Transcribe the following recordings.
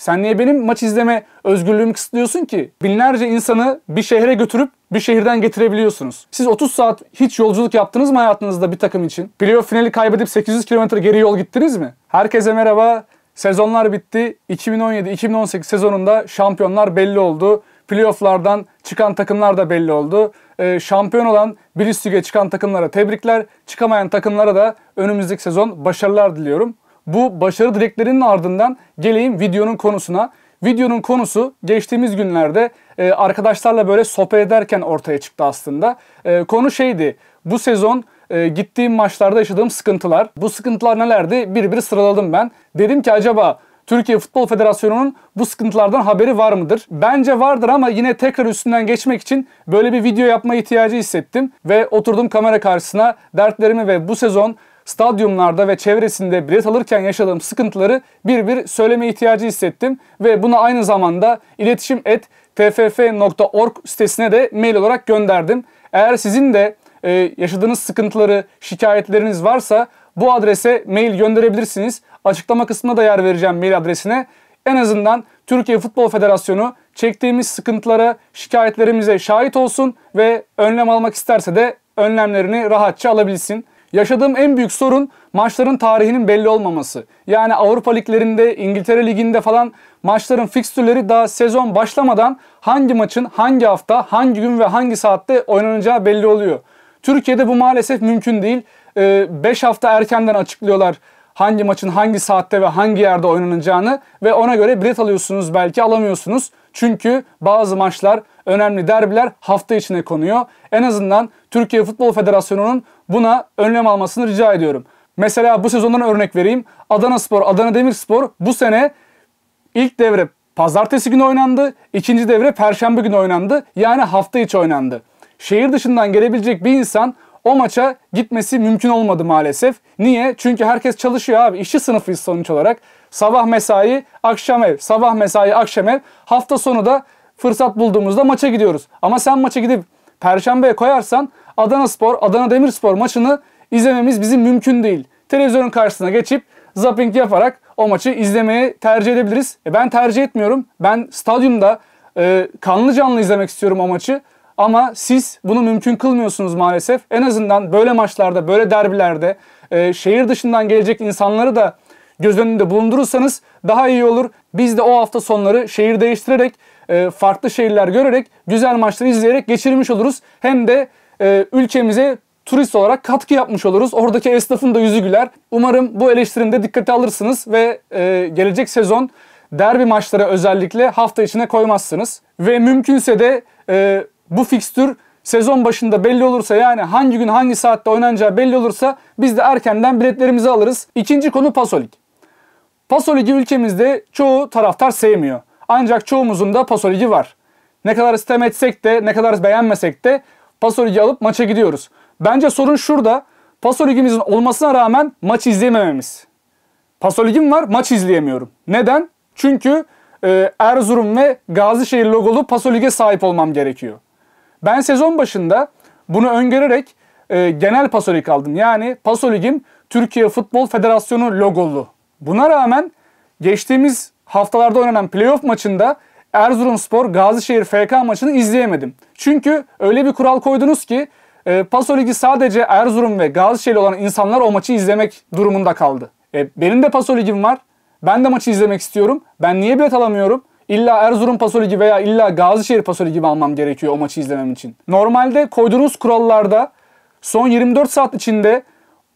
Sen niye benim maç izleme özgürlüğümü kısıtlıyorsun ki? Binlerce insanı bir şehre götürüp bir şehirden getirebiliyorsunuz. Siz 30 saat hiç yolculuk yaptınız mı hayatınızda bir takım için? Playoff finali kaybedip 800 kilometre geri yol gittiniz mi? Herkese merhaba. Sezonlar bitti. 2017-2018 sezonunda şampiyonlar belli oldu. Playoff'lardan çıkan takımlar da belli oldu. Ee, şampiyon olan bir üst çıkan takımlara tebrikler. Çıkamayan takımlara da önümüzdeki sezon başarılar diliyorum. Bu başarı dileklerinin ardından geleyim videonun konusuna. Videonun konusu geçtiğimiz günlerde e, arkadaşlarla böyle sohbet ederken ortaya çıktı aslında. E, konu şeydi, bu sezon e, gittiğim maçlarda yaşadığım sıkıntılar. Bu sıkıntılar nelerdi? Bir bir sıraladım ben. Dedim ki acaba Türkiye Futbol Federasyonu'nun bu sıkıntılardan haberi var mıdır? Bence vardır ama yine tekrar üstünden geçmek için böyle bir video yapma ihtiyacı hissettim ve oturdum kamera karşısına dertlerimi ve bu sezon stadyumlarda ve çevresinde bilet alırken yaşadığım sıkıntıları bir bir söyleme ihtiyacı hissettim ve bunu aynı zamanda iletişim et tff.org sitesine de mail olarak gönderdim. Eğer sizin de e, yaşadığınız sıkıntıları, şikayetleriniz varsa bu adrese mail gönderebilirsiniz. Açıklama kısmına da yer vereceğim mail adresine. En azından Türkiye Futbol Federasyonu çektiğimiz sıkıntılara, şikayetlerimize şahit olsun ve önlem almak isterse de önlemlerini rahatça alabilsin. Yaşadığım en büyük sorun maçların tarihinin belli olmaması. Yani Avrupa liglerinde, İngiltere liginde falan maçların fikstürleri daha sezon başlamadan hangi maçın hangi hafta, hangi gün ve hangi saatte oynanacağı belli oluyor. Türkiye'de bu maalesef mümkün değil. 5 ee, hafta erkenden açıklıyorlar hangi maçın hangi saatte ve hangi yerde oynanacağını ve ona göre bilet alıyorsunuz belki alamıyorsunuz. Çünkü bazı maçlar, önemli derbiler hafta içine konuyor. En azından Türkiye Futbol Federasyonu'nun buna önlem almasını rica ediyorum. Mesela bu sezondan örnek vereyim. Adana Spor, Adana Demirspor bu sene ilk devre pazartesi günü oynandı, ikinci devre perşembe günü oynandı. Yani hafta içi oynandı. Şehir dışından gelebilecek bir insan o maça gitmesi mümkün olmadı maalesef. Niye? Çünkü herkes çalışıyor abi. İşçi sınıfıyız sonuç olarak. Sabah mesai, akşam ev. Sabah mesai, akşam ev. Hafta sonu da fırsat bulduğumuzda maça gidiyoruz. Ama sen maça gidip perşembeye koyarsan Adana Spor, Adana Demirspor maçını izlememiz bizim mümkün değil. Televizyonun karşısına geçip zapping yaparak o maçı izlemeye tercih edebiliriz. E ben tercih etmiyorum. Ben stadyumda e, kanlı canlı izlemek istiyorum o maçı. Ama siz bunu mümkün kılmıyorsunuz maalesef. En azından böyle maçlarda, böyle derbilerde e, şehir dışından gelecek insanları da göz önünde bulundurursanız daha iyi olur. Biz de o hafta sonları şehir değiştirerek, e, farklı şehirler görerek, güzel maçları izleyerek geçirmiş oluruz. Hem de e, ülkemize turist olarak katkı yapmış oluruz. Oradaki esnafın da yüzü güler. Umarım bu eleştirimde dikkate alırsınız ve e, gelecek sezon derbi maçlara özellikle hafta içine koymazsınız. Ve mümkünse de e, bu fikstür sezon başında belli olursa yani hangi gün hangi saatte oynanacağı belli olursa biz de erkenden biletlerimizi alırız. İkinci konu Pasolik. Pasolik'i ülkemizde çoğu taraftar sevmiyor. Ancak çoğumuzun da Pasolik'i var. Ne kadar sistem etsek de ne kadar beğenmesek de Paso alıp maça gidiyoruz. Bence sorun şurada. Paso olmasına rağmen maç izleyemememiz. Paso var maç izleyemiyorum. Neden? Çünkü e, Erzurum ve Gazişehir logolu Pasolige sahip olmam gerekiyor. Ben sezon başında bunu öngörerek e, genel Paso aldım. Yani Paso Türkiye Futbol Federasyonu logolu. Buna rağmen geçtiğimiz haftalarda oynanan playoff maçında Erzurumspor Gazişehir FK maçını izleyemedim. Çünkü öyle bir kural koydunuz ki e, Paso Ligi sadece Erzurum ve Gazişehir olan insanlar o maçı izlemek durumunda kaldı. E, benim de Paso Ligim var. Ben de maçı izlemek istiyorum. Ben niye bilet alamıyorum? İlla Erzurum Paso Ligi veya illa Gazişehir Paso Ligi almam gerekiyor o maçı izlemem için. Normalde koyduğunuz kurallarda son 24 saat içinde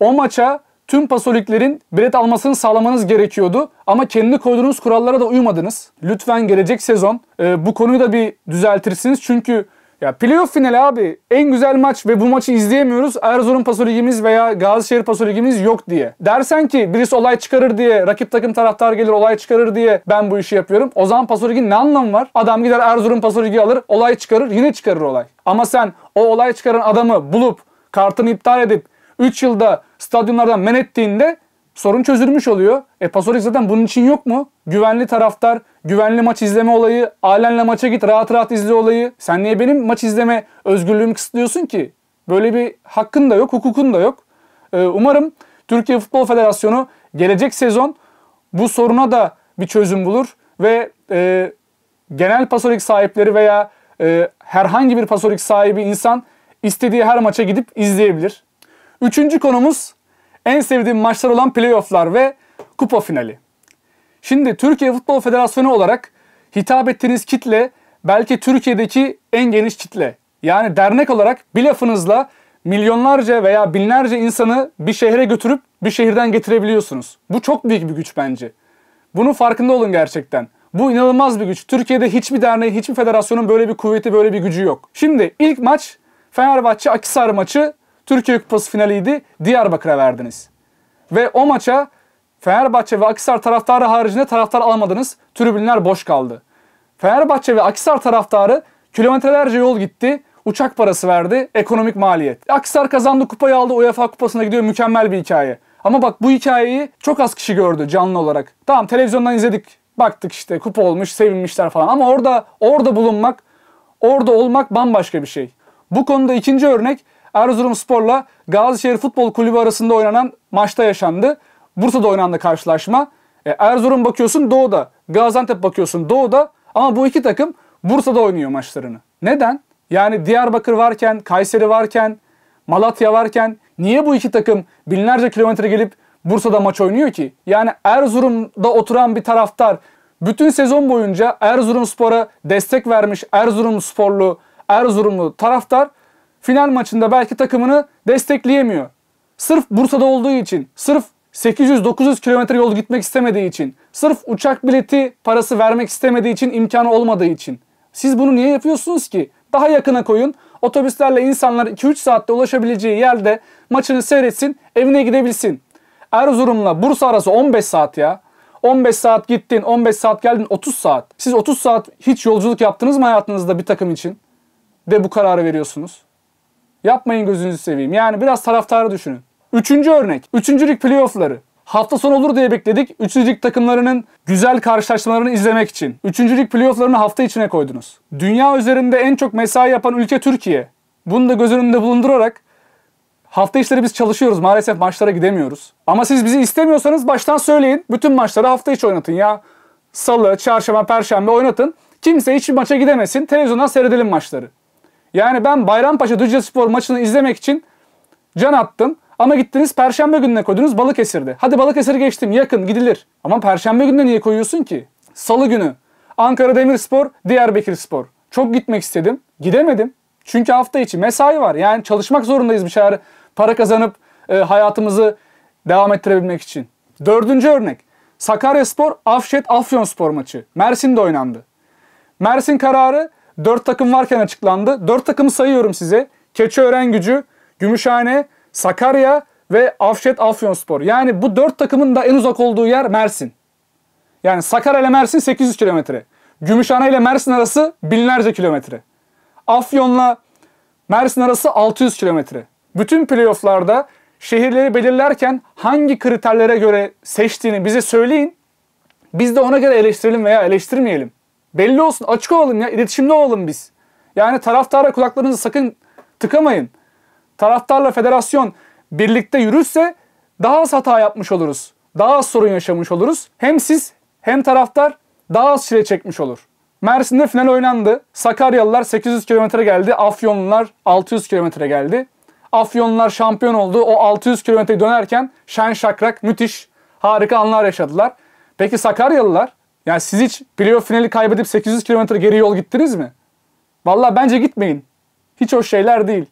o maça Tüm pasoliklerin bilet almasını sağlamanız gerekiyordu ama kendi koyduğunuz kurallara da uymadınız. Lütfen gelecek sezon e, bu konuyu da bir düzeltirsiniz çünkü ya playoff finali abi en güzel maç ve bu maçı izleyemiyoruz. Erzurum Pasoligimiz veya Gazişehir Pasoligimiz yok diye. Dersen ki birisi olay çıkarır diye rakip takım taraftar gelir olay çıkarır diye ben bu işi yapıyorum. O zaman Pasolig'in ne anlamı var? Adam gider Erzurum Pasoligi alır olay çıkarır yine çıkarır olay. Ama sen o olay çıkaran adamı bulup kartını iptal edip 3 yılda stadyumlardan men ettiğinde sorun çözülmüş oluyor. E Pasolik zaten bunun için yok mu? Güvenli taraftar, güvenli maç izleme olayı, ailenle maça git rahat rahat izle olayı. Sen niye benim maç izleme özgürlüğümü kısıtlıyorsun ki? Böyle bir hakkın da yok, hukukun da yok. E, umarım Türkiye Futbol Federasyonu gelecek sezon bu soruna da bir çözüm bulur ve e, genel Pasolik sahipleri veya e, herhangi bir Pasolik sahibi insan istediği her maça gidip izleyebilir. Üçüncü konumuz en sevdiğim maçlar olan playofflar ve kupa finali. Şimdi Türkiye Futbol Federasyonu olarak hitap ettiğiniz kitle belki Türkiye'deki en geniş kitle. Yani dernek olarak bir lafınızla milyonlarca veya binlerce insanı bir şehre götürüp bir şehirden getirebiliyorsunuz. Bu çok büyük bir güç bence. Bunun farkında olun gerçekten. Bu inanılmaz bir güç. Türkiye'de hiçbir derneğin, hiçbir federasyonun böyle bir kuvveti, böyle bir gücü yok. Şimdi ilk maç Fenerbahçe Akisar maçı Türkiye Kupası finaliydi. Diyarbakır'a verdiniz. Ve o maça Fenerbahçe ve Akisar taraftarı haricinde taraftar almadınız. Tribünler boş kaldı. Fenerbahçe ve Akisar taraftarı kilometrelerce yol gitti. Uçak parası verdi. Ekonomik maliyet. Akisar kazandı kupayı aldı. UEFA kupasına gidiyor. Mükemmel bir hikaye. Ama bak bu hikayeyi çok az kişi gördü canlı olarak. Tamam televizyondan izledik. Baktık işte kupa olmuş, sevinmişler falan. Ama orada orada bulunmak, orada olmak bambaşka bir şey. Bu konuda ikinci örnek Erzurumspor'la Gazişehir Futbol Kulübü arasında oynanan maçta yaşandı. Bursa'da oynandı karşılaşma. E, Erzurum bakıyorsun doğuda, Gaziantep bakıyorsun doğuda ama bu iki takım Bursa'da oynuyor maçlarını. Neden? Yani Diyarbakır varken, Kayseri varken, Malatya varken niye bu iki takım binlerce kilometre gelip Bursa'da maç oynuyor ki? Yani Erzurum'da oturan bir taraftar bütün sezon boyunca Erzurumspor'a destek vermiş Erzurumsporlu, Erzurumlu taraftar final maçında belki takımını destekleyemiyor. Sırf Bursa'da olduğu için, sırf 800-900 kilometre yol gitmek istemediği için, sırf uçak bileti parası vermek istemediği için, imkanı olmadığı için. Siz bunu niye yapıyorsunuz ki? Daha yakına koyun. Otobüslerle insanlar 2-3 saatte ulaşabileceği yerde maçını seyretsin, evine gidebilsin. Erzurum'la Bursa arası 15 saat ya. 15 saat gittin, 15 saat geldin, 30 saat. Siz 30 saat hiç yolculuk yaptınız mı hayatınızda bir takım için? Ve bu kararı veriyorsunuz. Yapmayın gözünüzü seveyim. Yani biraz taraftarı düşünün. Üçüncü örnek. Üçüncülük playoffları. Hafta sonu olur diye bekledik. Üçüncülük takımlarının güzel karşılaşmalarını izlemek için. Üçüncülük playofflarını hafta içine koydunuz. Dünya üzerinde en çok mesai yapan ülke Türkiye. Bunu da göz önünde bulundurarak hafta içleri biz çalışıyoruz. Maalesef maçlara gidemiyoruz. Ama siz bizi istemiyorsanız baştan söyleyin. Bütün maçları hafta içi oynatın ya. Salı, çarşamba, perşembe oynatın. Kimse hiçbir maça gidemesin. Televizyondan seyredelim maçları. Yani ben Bayrampaşa Düzce Spor maçını izlemek için can attım. Ama gittiniz Perşembe gününe koydunuz Balıkesir'de. Hadi Balıkesir'i geçtim yakın gidilir. Ama Perşembe gününe niye koyuyorsun ki? Salı günü Ankara Demirspor, Diyarbakır Spor. Çok gitmek istedim. Gidemedim. Çünkü hafta içi mesai var. Yani çalışmak zorundayız bir şeyler para kazanıp e, hayatımızı devam ettirebilmek için. Dördüncü örnek. Sakarya Spor, Afşet, Afyon Spor maçı. Mersin'de oynandı. Mersin kararı 4 takım varken açıklandı. 4 takımı sayıyorum size. Keçiören Gücü, Gümüşhane, Sakarya ve Afşet Afyonspor. Yani bu 4 takımın da en uzak olduğu yer Mersin. Yani Sakarya ile Mersin 800 kilometre. Gümüşhane ile Mersin arası binlerce kilometre. Afyon'la Mersin arası 600 kilometre. Bütün playofflarda şehirleri belirlerken hangi kriterlere göre seçtiğini bize söyleyin. Biz de ona göre eleştirelim veya eleştirmeyelim. Belli olsun açık olalım ya iletişimde olalım biz. Yani taraftara kulaklarınızı sakın tıkamayın. Taraftarla federasyon birlikte yürürse daha az hata yapmış oluruz. Daha az sorun yaşamış oluruz. Hem siz hem taraftar daha az çile çekmiş olur. Mersin'de final oynandı. Sakaryalılar 800 kilometre geldi. Afyonlular 600 kilometre geldi. Afyonlular şampiyon oldu. O 600 kilometreyi dönerken şen şakrak müthiş harika anlar yaşadılar. Peki Sakaryalılar yani siz hiç playoff finali kaybedip 800 kilometre geri yol gittiniz mi? Valla bence gitmeyin. Hiç o şeyler değil.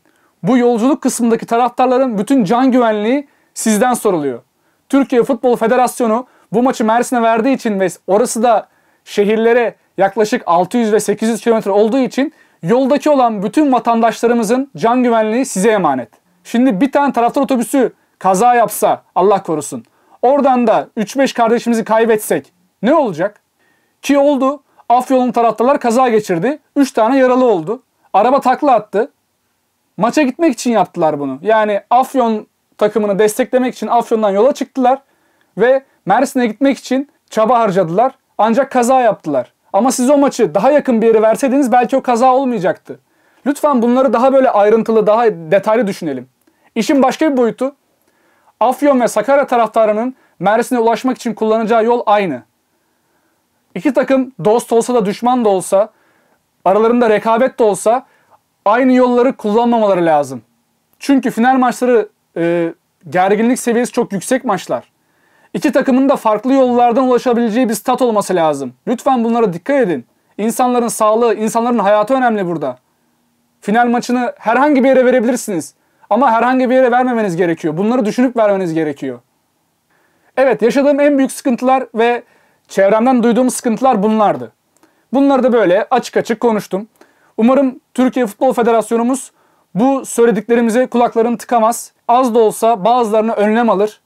Bu yolculuk kısmındaki taraftarların bütün can güvenliği sizden soruluyor. Türkiye Futbol Federasyonu bu maçı Mersin'e verdiği için ve orası da şehirlere yaklaşık 600 ve 800 kilometre olduğu için yoldaki olan bütün vatandaşlarımızın can güvenliği size emanet. Şimdi bir tane taraftar otobüsü kaza yapsa Allah korusun. Oradan da 3-5 kardeşimizi kaybetsek ne olacak? Ki oldu. Afyon'un taraftarlar kaza geçirdi. 3 tane yaralı oldu. Araba takla attı. Maça gitmek için yaptılar bunu. Yani Afyon takımını desteklemek için Afyon'dan yola çıktılar ve Mersin'e gitmek için çaba harcadılar. Ancak kaza yaptılar. Ama siz o maçı daha yakın bir yere verseydiniz belki o kaza olmayacaktı. Lütfen bunları daha böyle ayrıntılı, daha detaylı düşünelim. İşin başka bir boyutu. Afyon ve Sakarya taraftarının Mersin'e ulaşmak için kullanacağı yol aynı. İki takım dost olsa da düşman da olsa, aralarında rekabet de olsa aynı yolları kullanmamaları lazım. Çünkü final maçları e, gerginlik seviyesi çok yüksek maçlar. İki takımın da farklı yollardan ulaşabileceği bir stat olması lazım. Lütfen bunlara dikkat edin. İnsanların sağlığı, insanların hayatı önemli burada. Final maçını herhangi bir yere verebilirsiniz. Ama herhangi bir yere vermemeniz gerekiyor. Bunları düşünüp vermeniz gerekiyor. Evet yaşadığım en büyük sıkıntılar ve Çevremden duyduğum sıkıntılar bunlardı. Bunları da böyle açık açık konuştum. Umarım Türkiye Futbol Federasyonumuz bu söylediklerimize kulaklarını tıkamaz. Az da olsa bazılarını önlem alır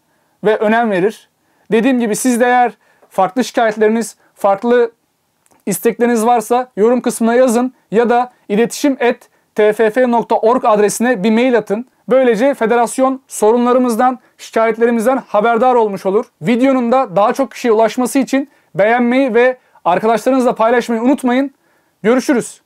ve önem verir. Dediğim gibi siz de eğer farklı şikayetleriniz, farklı istekleriniz varsa yorum kısmına yazın ya da iletişim et tff.org adresine bir mail atın. Böylece federasyon sorunlarımızdan, şikayetlerimizden haberdar olmuş olur. Videonun da daha çok kişiye ulaşması için beğenmeyi ve arkadaşlarınızla paylaşmayı unutmayın. Görüşürüz.